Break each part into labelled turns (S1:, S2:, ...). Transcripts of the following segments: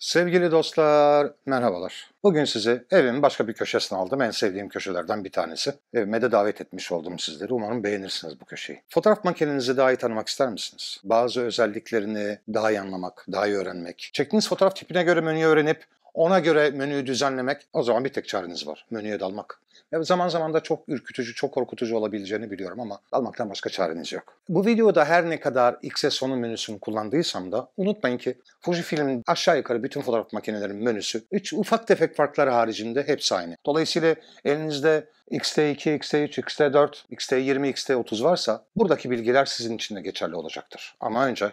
S1: Sevgili dostlar, merhabalar. Bugün sizi evimin başka bir köşesine aldım. En sevdiğim köşelerden bir tanesi. Evime de davet etmiş oldum sizleri. Umarım beğenirsiniz bu köşeyi. Fotoğraf makinenizi daha iyi tanımak ister misiniz? Bazı özelliklerini daha iyi anlamak, daha iyi öğrenmek. Çektiğiniz fotoğraf tipine göre menüyü öğrenip ona göre menüyü düzenlemek o zaman bir tek çareniz var. Menüye dalmak zaman zaman da çok ürkütücü, çok korkutucu olabileceğini biliyorum ama almaktan başka çareniz yok. Bu videoda her ne kadar Xe 10un menüsünü kullandıysam da unutmayın ki Fujifilm'in aşağı yukarı bütün fotoğraf makinelerinin menüsü üç ufak tefek farklar haricinde hepsi aynı. Dolayısıyla elinizde XT2, XT3, XT4, XT20, XT30 varsa buradaki bilgiler sizin için de geçerli olacaktır. Ama önce...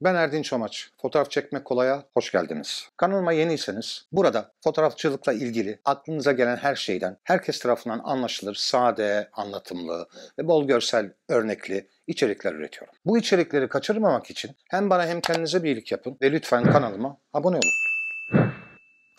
S1: Ben Erdin Çamaç. Fotoğraf çekmek kolaya hoş geldiniz. Kanalıma yeniyseniz burada fotoğrafçılıkla ilgili aklınıza gelen her şeyden herkes tarafından anlaşılır, sade, anlatımlı ve bol görsel örnekli içerikler üretiyorum. Bu içerikleri kaçırmamak için hem bana hem kendinize bir iyilik yapın ve lütfen kanalıma abone olun.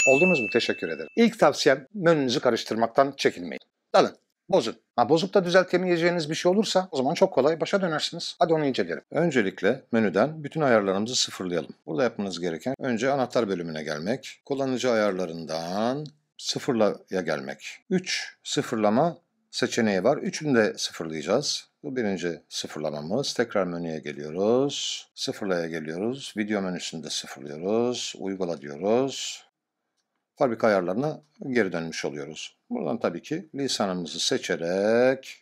S1: Oldunuz mu? Teşekkür ederim. İlk tavsiyem menünüzü karıştırmaktan çekinmeyin. Dalın. Bozun. Ha, bozup da düzeltemeyeceğiniz bir şey olursa o zaman çok kolay başa dönersiniz. Hadi onu inceleyelim. Öncelikle menüden bütün ayarlarımızı sıfırlayalım. Burada yapmanız gereken önce anahtar bölümüne gelmek, kullanıcı ayarlarından sıfırlaya gelmek. 3 sıfırlama seçeneği var. Üçünü de sıfırlayacağız. Bu birinci sıfırlamamız. Tekrar menüye geliyoruz. Sıfırlaya geliyoruz. Video menüsünü sıfırlıyoruz. Uygula diyoruz fabrika ayarlarına geri dönmüş oluyoruz. Buradan tabii ki lisanımızı seçerek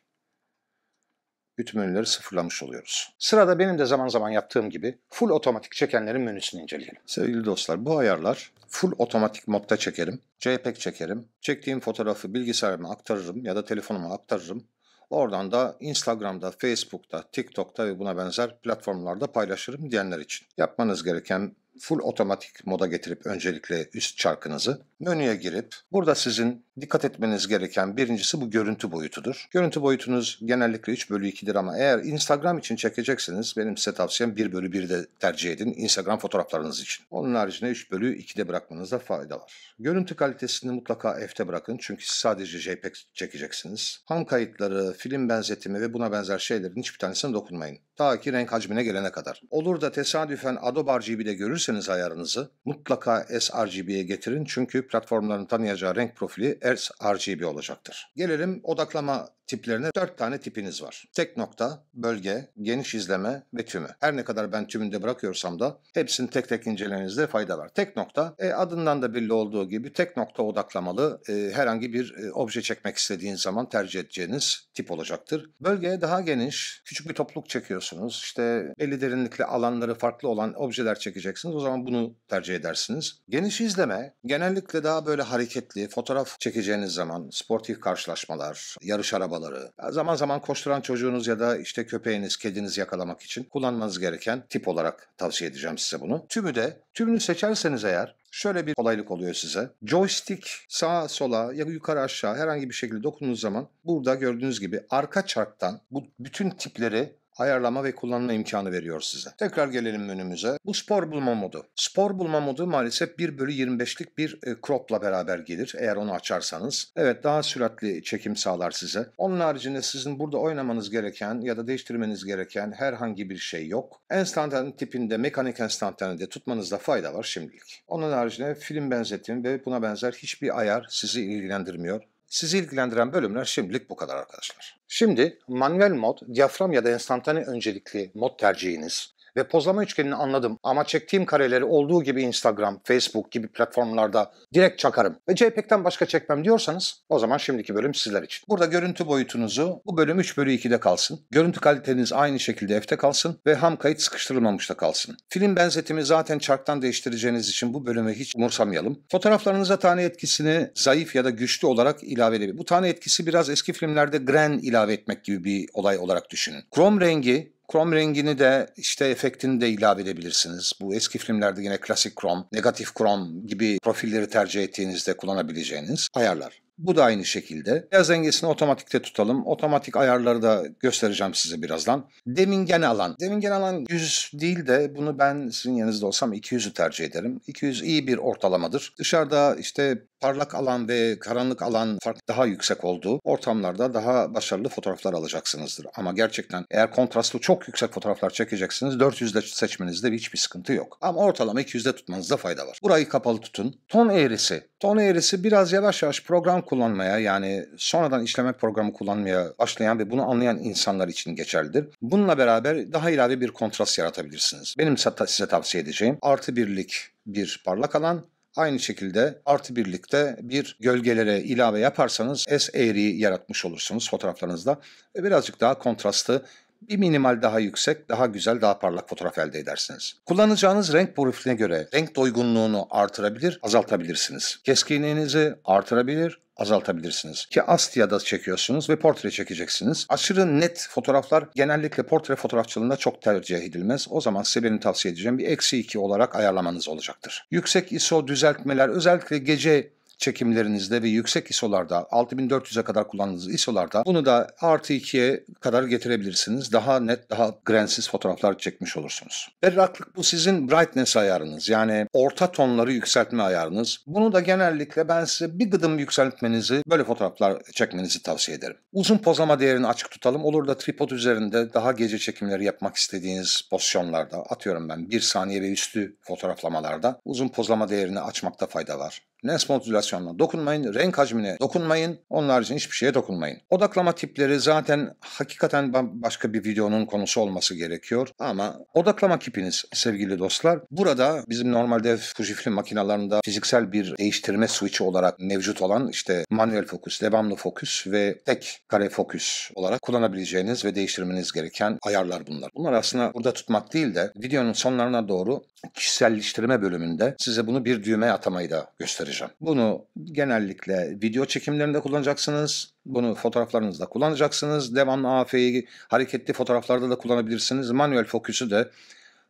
S1: bütün menüleri sıfırlamış oluyoruz. Sırada benim de zaman zaman yaptığım gibi full otomatik çekenlerin menüsünü inceleyelim. Sevgili dostlar bu ayarlar full otomatik modda çekerim. JPEG çekerim. Çektiğim fotoğrafı bilgisayarıma aktarırım ya da telefonuma aktarırım. Oradan da Instagram'da, Facebook'ta, TikTok'ta ve buna benzer platformlarda paylaşırım diyenler için. Yapmanız gereken full otomatik moda getirip öncelikle üst çarkınızı Menüye girip burada sizin dikkat etmeniz gereken birincisi bu görüntü boyutudur. Görüntü boyutunuz genellikle 3 bölü 2'dir ama eğer Instagram için çekecekseniz benim size tavsiyem 1 bölü 1 tercih edin Instagram fotoğraflarınız için. Onun haricinde 3 bölü 2'de bırakmanızda fayda var. Görüntü kalitesini mutlaka F'te bırakın çünkü sadece JPEG çekeceksiniz. Ham kayıtları, film benzetimi ve buna benzer şeylerin hiçbir tanesine dokunmayın. Ta ki renk hacmine gelene kadar. Olur da tesadüfen Adobe RGB'de görürseniz ayarınızı mutlaka sRGB'ye getirin çünkü Platformların tanıyacağı renk profili sRGB olacaktır. Gelelim odaklama tiplerine. 4 tane tipiniz var. Tek nokta, bölge, geniş izleme ve tümü. Her ne kadar ben tümünde bırakıyorsam da hepsini tek tek incelemenizde fayda var. Tek nokta, e, adından da belli olduğu gibi tek nokta odaklamalı e, herhangi bir e, obje çekmek istediğiniz zaman tercih edeceğiniz tip olacaktır. Bölge daha geniş, küçük bir topluluk çekiyorsunuz. İşte belli derinlikli alanları farklı olan objeler çekeceksiniz. O zaman bunu tercih edersiniz. Geniş izleme genellikle daha böyle hareketli, fotoğraf çekeceğiniz zaman sportif karşılaşmalar, yarış arabaları, zaman zaman koşturan çocuğunuz ya da işte köpeğiniz, kediniz yakalamak için kullanmanız gereken tip olarak tavsiye edeceğim size bunu. Tümü de, tümünü seçerseniz eğer Şöyle bir kolaylık oluyor size. Joystick sağa sola ya yukarı aşağı herhangi bir şekilde dokunduğunuz zaman burada gördüğünüz gibi arka çarktan bu bütün tipleri ayarlama ve kullanma imkanı veriyor size. Tekrar gelelim önümüze. Bu spor bulma modu. Spor bulma modu maalesef 1 bölü 25'lik bir e, crop'la beraber gelir eğer onu açarsanız. Evet daha süratli çekim sağlar size. Onun haricinde sizin burada oynamanız gereken ya da değiştirmeniz gereken herhangi bir şey yok. Enstantane tipinde mekanik enstantanede tutmanızda fayda var şimdilik. Onun haricinde film benzetimi ve buna benzer hiçbir ayar sizi ilgilendirmiyor. Sizi ilgilendiren bölümler şimdilik bu kadar arkadaşlar. Şimdi manuel mod, diyafram ya da enstantane öncelikli mod tercihiniz, ve pozlama üçgenini anladım ama çektiğim kareleri olduğu gibi Instagram, Facebook gibi platformlarda direkt çakarım ve JPEG'den başka çekmem diyorsanız o zaman şimdiki bölüm sizler için. Burada görüntü boyutunuzu bu bölüm 3 bölü 2'de kalsın. Görüntü kaliteniz aynı şekilde F'te kalsın ve ham kayıt sıkıştırılmamış da kalsın. Film benzetimi zaten çarktan değiştireceğiniz için bu bölümü hiç umursamayalım. Fotoğraflarınıza tane etkisini zayıf ya da güçlü olarak ilave edelim. Bu tane etkisi biraz eski filmlerde gren ilave etmek gibi bir olay olarak düşünün. Chrome rengi Krom rengini de işte efektini de ilave edebilirsiniz. Bu eski filmlerde yine klasik krom, negatif krom gibi profilleri tercih ettiğinizde kullanabileceğiniz ayarlar. Bu da aynı şekilde. Beyaz dengesini otomatikte tutalım. Otomatik ayarları da göstereceğim size birazdan. Demingen alan. Demingen alan 100 değil de bunu ben sizin yanınızda olsam 200'ü tercih ederim. 200 iyi bir ortalamadır. Dışarıda işte parlak alan ve karanlık alan fark daha yüksek olduğu ortamlarda daha başarılı fotoğraflar alacaksınızdır. Ama gerçekten eğer kontrastlı çok yüksek fotoğraflar çekeceksiniz 400'de seçmenizde hiçbir sıkıntı yok. Ama ortalama 200'de tutmanızda fayda var. Burayı kapalı tutun. Ton eğrisi. Ton eğrisi biraz yavaş yavaş program kullanmaya yani sonradan işleme programı kullanmaya başlayan ve bunu anlayan insanlar için geçerlidir. Bununla beraber daha ilave bir kontrast yaratabilirsiniz. Benim size tavsiye edeceğim artı birlik bir parlak alan Aynı şekilde artı birlikte bir gölgelere ilave yaparsanız S eğriyi yaratmış olursunuz fotoğraflarınızda. Birazcık daha kontrastı bir minimal daha yüksek, daha güzel, daha parlak fotoğraf elde edersiniz. Kullanacağınız renk profiline göre renk doygunluğunu artırabilir, azaltabilirsiniz. Keskinliğinizi artırabilir, azaltabilirsiniz. Ki Astia'da çekiyorsunuz ve portre çekeceksiniz. Aşırı net fotoğraflar genellikle portre fotoğrafçılığında çok tercih edilmez. O zaman size benim tavsiye edeceğim bir eksi 2 olarak ayarlamanız olacaktır. Yüksek ISO düzeltmeler özellikle gece çekimlerinizde ve yüksek ISO'larda 6400'e kadar kullandığınız ISO'larda bunu da artı 2'ye kadar getirebilirsiniz. Daha net, daha grensiz fotoğraflar çekmiş olursunuz. Berraklık bu sizin brightness ayarınız. Yani orta tonları yükseltme ayarınız. Bunu da genellikle ben size bir gıdım yükseltmenizi, böyle fotoğraflar çekmenizi tavsiye ederim. Uzun pozlama değerini açık tutalım. Olur da tripod üzerinde daha gece çekimleri yapmak istediğiniz pozisyonlarda atıyorum ben 1 saniye ve üstü fotoğraflamalarda uzun pozlama değerini açmakta fayda var. Lens modülasyonu fonksiyonuna dokunmayın, renk hacmine dokunmayın, onlar için hiçbir şeye dokunmayın. Odaklama tipleri zaten hakikaten başka bir videonun konusu olması gerekiyor ama odaklama kipiniz sevgili dostlar burada bizim normalde Fujifilm makinalarında fiziksel bir değiştirme switch'i olarak mevcut olan işte manuel fokus, devamlı fokus ve tek kare fokus olarak kullanabileceğiniz ve değiştirmeniz gereken ayarlar bunlar. Bunlar aslında burada tutmak değil de videonun sonlarına doğru kişiselleştirme bölümünde size bunu bir düğmeye atamayı da göstereceğim. Bunu genellikle video çekimlerinde kullanacaksınız. Bunu fotoğraflarınızda kullanacaksınız. Devamlı AF'yi hareketli fotoğraflarda da kullanabilirsiniz. Manuel fokusu da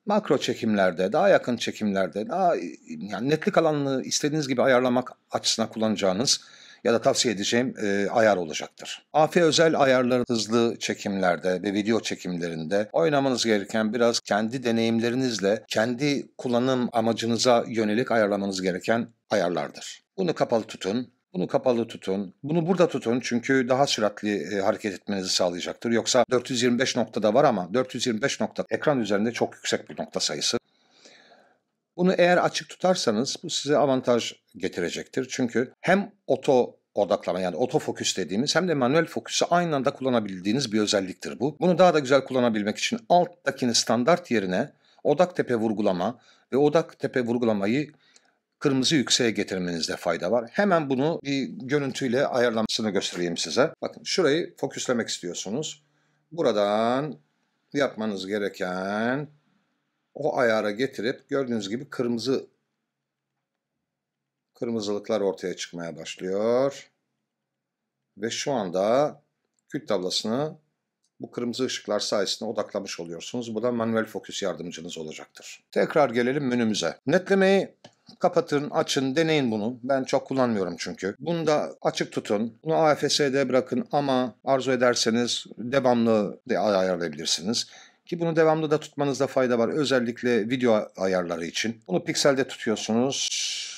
S1: makro çekimlerde, daha yakın çekimlerde, daha yani netlik alanını istediğiniz gibi ayarlamak açısından kullanacağınız ya da tavsiye edeceğim e, ayar olacaktır. AF özel ayarları hızlı çekimlerde ve video çekimlerinde oynamanız gereken biraz kendi deneyimlerinizle kendi kullanım amacınıza yönelik ayarlamanız gereken ayarlardır. Bunu kapalı tutun. Bunu kapalı tutun. Bunu burada tutun çünkü daha süratli e, hareket etmenizi sağlayacaktır. Yoksa 425 noktada var ama 425 nokta ekran üzerinde çok yüksek bir nokta sayısı. Bunu eğer açık tutarsanız bu size avantaj getirecektir. Çünkü hem oto odaklama yani otofokus dediğimiz hem de manuel fokusu aynı anda kullanabildiğiniz bir özelliktir bu. Bunu daha da güzel kullanabilmek için alttakini standart yerine odak tepe vurgulama ve odak tepe vurgulamayı kırmızı yükseğe getirmenizde fayda var. Hemen bunu bir görüntüyle ayarlamasını göstereyim size. Bakın şurayı fokuslemek istiyorsunuz. Buradan yapmanız gereken o ayara getirip gördüğünüz gibi kırmızı kırmızılıklar ortaya çıkmaya başlıyor. Ve şu anda kül tablasını bu kırmızı ışıklar sayesinde odaklamış oluyorsunuz. Bu da manuel fokus yardımcınız olacaktır. Tekrar gelelim menümüze. Netlemeyi Kapatın, açın, deneyin bunu. Ben çok kullanmıyorum çünkü. Bunu da açık tutun. Bunu AFS'de bırakın ama arzu ederseniz devamlı de ayarlayabilirsiniz. Ki bunu devamlı da tutmanızda fayda var. Özellikle video ayarları için. Bunu pikselde tutuyorsunuz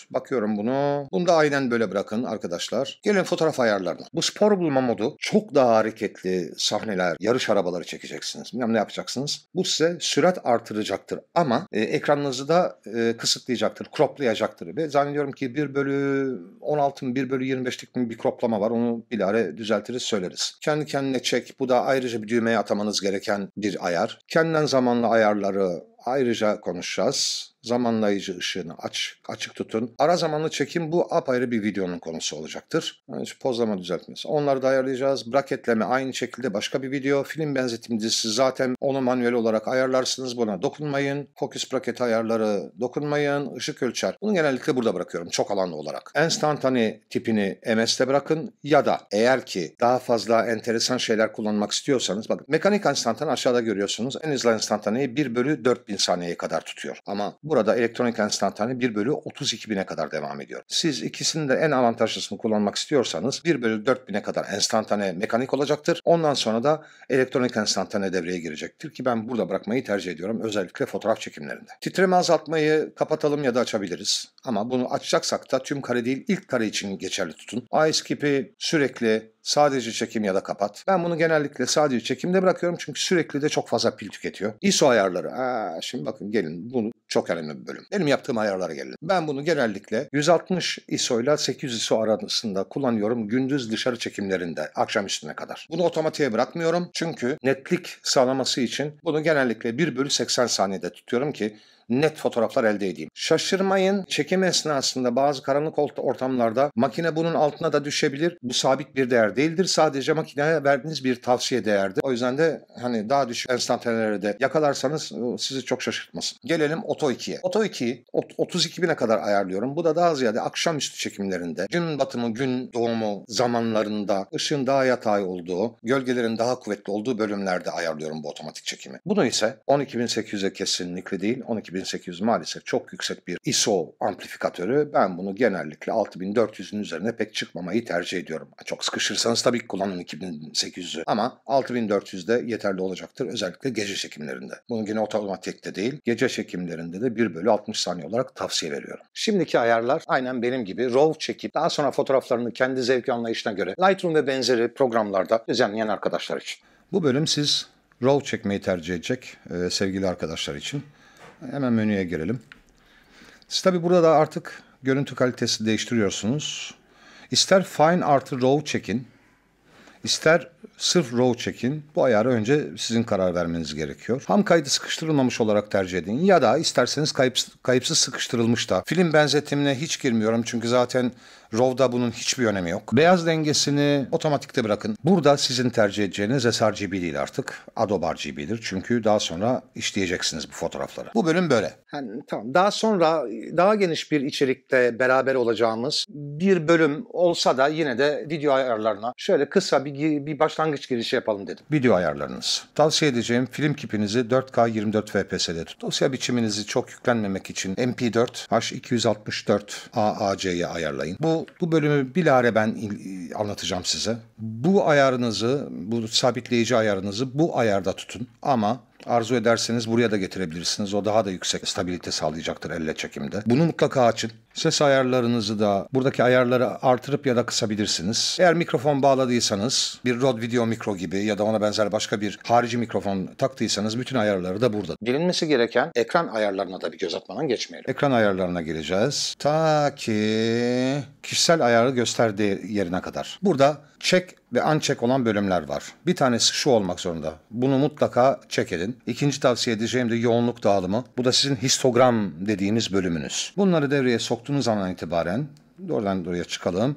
S1: Bakıyorum bunu. Bunu da aynen böyle bırakın arkadaşlar. Gelin fotoğraf ayarlarına. Bu spor bulma modu çok daha hareketli sahneler, yarış arabaları çekeceksiniz. Bilmem ne yapacaksınız. Bu size sürat artıracaktır ama e, ekranınızı da e, kısıtlayacaktır, croplayacaktır. Ve zannediyorum ki 1 bölü 16 mı 1 bölü 25'lik mi bir croplama var. Onu bilare düzeltiriz söyleriz. Kendi kendine çek. Bu da ayrıca bir düğmeye atamanız gereken bir ayar. Kendinden zamanlı ayarları ayrıca konuşacağız. Zamanlayıcı ışığını aç, açık tutun. Ara zamanlı çekim bu apayrı bir videonun konusu olacaktır. Yani pozlama düzeltmesi. Onları da ayarlayacağız. Braketleme aynı şekilde başka bir video. Film benzetim dizisi zaten onu manuel olarak ayarlarsınız. Buna dokunmayın. Focus bracket ayarları dokunmayın. Işık ölçer. Bunu genellikle burada bırakıyorum çok alanlı olarak. Enstantane tipini MS'te bırakın ya da eğer ki daha fazla enteresan şeyler kullanmak istiyorsanız bakın mekanik enstantane aşağıda görüyorsunuz. En hızlı enstantaneyi 1 bölü 4000 bin saniyeye kadar tutuyor. Ama burada elektronik enstantane 1 bölü 32 bine kadar devam ediyor. Siz ikisinin de en avantajlısını kullanmak istiyorsanız 1 bölü 4 bine kadar enstantane mekanik olacaktır. Ondan sonra da elektronik enstantane devreye girecektir ki ben burada bırakmayı tercih ediyorum özellikle fotoğraf çekimlerinde. Titreme azaltmayı kapatalım ya da açabiliriz. Ama bunu açacaksak da tüm kare değil ilk kare için geçerli tutun. Ice Keep'i sürekli Sadece çekim ya da kapat. Ben bunu genellikle sadece çekimde bırakıyorum çünkü sürekli de çok fazla pil tüketiyor. ISO ayarları. Aa, şimdi bakın gelin bunu çok önemli bir bölüm. Benim yaptığım ayarlara gelelim. Ben bunu genellikle 160 ISO ile 800 ISO arasında kullanıyorum gündüz dışarı çekimlerinde akşam üstüne kadar. Bunu otomatiğe bırakmıyorum çünkü netlik sağlaması için bunu genellikle 1 bölü 80 saniyede tutuyorum ki net fotoğraflar elde edeyim. Şaşırmayın çekim esnasında bazı karanlık ortamlarda makine bunun altına da düşebilir. Bu sabit bir değer değildir. Sadece makineye verdiğiniz bir tavsiye değerdir. O yüzden de hani daha düşük enstantanelere de yakalarsanız ıı, sizi çok şaşırtmasın. Gelelim otomatik. Oto 2'ye. Oto 2'yi 32 bine kadar ayarlıyorum. Bu da daha ziyade akşamüstü çekimlerinde gün batımı gün doğumu zamanlarında ışığın daha yatay olduğu, gölgelerin daha kuvvetli olduğu bölümlerde ayarlıyorum bu otomatik çekimi. Bunu ise 12800'e kesinlikle değil. 12800 maalesef çok yüksek bir ISO amplifikatörü. Ben bunu genellikle 6400'ün üzerine pek çıkmamayı tercih ediyorum. Çok sıkışırsanız tabii ki kullanın 2800'ü ama 6.400 de yeterli olacaktır özellikle gece çekimlerinde. Bunu yine otomatikte değil, gece çekimlerinde değerlerinde de 1 bölü 60 saniye olarak tavsiye veriyorum. Şimdiki ayarlar aynen benim gibi RAW çekip daha sonra fotoğraflarını kendi zevki anlayışına göre Lightroom ve benzeri programlarda düzenleyen arkadaşlar için. Bu bölüm siz RAW çekmeyi tercih edecek e, sevgili arkadaşlar için. Hemen menüye girelim. Siz tabi burada da artık görüntü kalitesi değiştiriyorsunuz. İster Fine artı RAW çekin, ister Sırf RAW çekin. Bu ayarı önce sizin karar vermeniz gerekiyor. Ham kaydı sıkıştırılmamış olarak tercih edin ya da isterseniz kayıp, kayıpsız sıkıştırılmış da. Film benzetimine hiç girmiyorum çünkü zaten RAW'da bunun hiçbir önemi yok. Beyaz dengesini otomatikte bırakın. Burada sizin tercih edeceğiniz sRGB değil artık. Adobe RGB'dir çünkü daha sonra işleyeceksiniz bu fotoğrafları. Bu bölüm böyle. Yani, tamam. Daha sonra daha geniş bir içerikte beraber olacağımız bir bölüm olsa da yine de video ayarlarına şöyle kısa bir, bir baş başlangıç girişi yapalım dedim. Video ayarlarınız. Tavsiye edeceğim film kipinizi 4K 24 FPS'de tut. Dosya biçiminizi çok yüklenmemek için MP4 H264 AAC'ye ayarlayın. Bu, bu bölümü bilare ben anlatacağım size. Bu ayarınızı, bu sabitleyici ayarınızı bu ayarda tutun. Ama Arzu ederseniz buraya da getirebilirsiniz. O daha da yüksek stabilite sağlayacaktır elle çekimde. Bunu mutlaka açın. Ses ayarlarınızı da buradaki ayarları artırıp ya da kısabilirsiniz. Eğer mikrofon bağladıysanız bir Rode Video Mikro gibi ya da ona benzer başka bir harici mikrofon taktıysanız bütün ayarları da burada. Bilinmesi gereken ekran ayarlarına da bir göz atmadan geçmeyelim. Ekran ayarlarına gireceğiz. Ta ki kişisel ayarı gösterdiği yerine kadar. Burada check ve uncheck olan bölümler var. Bir tanesi şu olmak zorunda. Bunu mutlaka check edin. İkinci tavsiye edeceğim de yoğunluk dağılımı. Bu da sizin histogram dediğimiz bölümünüz. Bunları devreye soktuğunuz soktuğunuz zaman itibaren doğrudan doğruya çıkalım.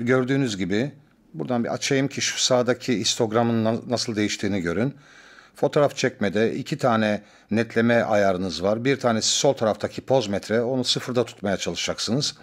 S1: Gördüğünüz gibi buradan bir açayım ki şu sağdaki histogramın nasıl değiştiğini görün. Fotoğraf çekmede iki tane netleme ayarınız var. Bir tanesi sol taraftaki poz metre onu sıfırda tutmaya çalışacaksınız.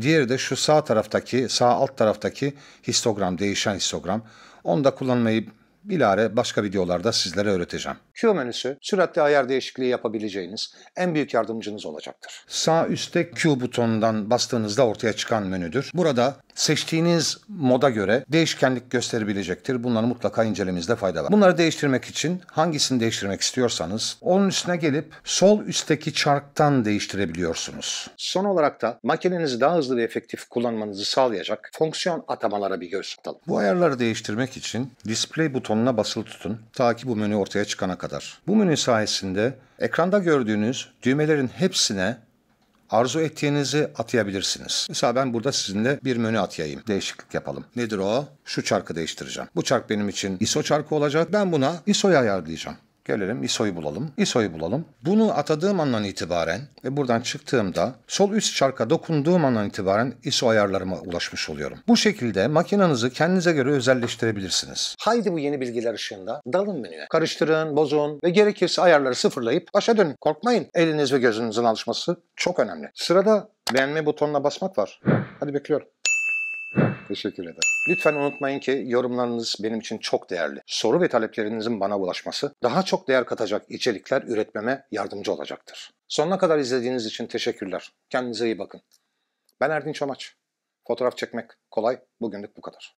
S1: Diğeri de şu sağ taraftaki sağ alt taraftaki histogram değişen histogram. Onu da kullanmayı bilare başka videolarda sizlere öğreteceğim. Q menüsü süratle ayar değişikliği yapabileceğiniz en büyük yardımcınız olacaktır. Sağ üstte Q butonundan bastığınızda ortaya çıkan menüdür. Burada seçtiğiniz moda göre değişkenlik gösterebilecektir. Bunları mutlaka incelemenizde fayda var. Bunları değiştirmek için hangisini değiştirmek istiyorsanız onun üstüne gelip sol üstteki çarktan değiştirebiliyorsunuz. Son olarak da makinenizi daha hızlı ve efektif kullanmanızı sağlayacak fonksiyon atamalara bir göz atalım. Bu ayarları değiştirmek için display butonuna basılı tutun ta ki bu menü ortaya çıkana kadar kadar. Bu menü sayesinde ekranda gördüğünüz düğmelerin hepsine arzu ettiğinizi atayabilirsiniz. Mesela ben burada sizinle bir menü atayayım. Değişiklik yapalım. Nedir o? Şu çarkı değiştireceğim. Bu çark benim için ISO çarkı olacak. Ben buna ISO'ya ayarlayacağım. Gelelim ISO'yu bulalım. ISO'yu bulalım. Bunu atadığım andan itibaren ve buradan çıktığımda sol üst çarka dokunduğum andan itibaren ISO ayarlarıma ulaşmış oluyorum. Bu şekilde makinenizi kendinize göre özelleştirebilirsiniz. Haydi bu yeni bilgiler ışığında dalın menüye. Karıştırın, bozun ve gerekirse ayarları sıfırlayıp başa dönün. Korkmayın. Eliniz ve gözünüzün alışması çok önemli. Sırada beğenme butonuna basmak var. Hadi bekliyorum. Teşekkür ederim. Lütfen unutmayın ki yorumlarınız benim için çok değerli. Soru ve taleplerinizin bana ulaşması daha çok değer katacak içerikler üretmeme yardımcı olacaktır. Sonuna kadar izlediğiniz için teşekkürler. Kendinize iyi bakın. Ben Erdinç Amaç. Fotoğraf çekmek kolay. Bugünlük bu kadar.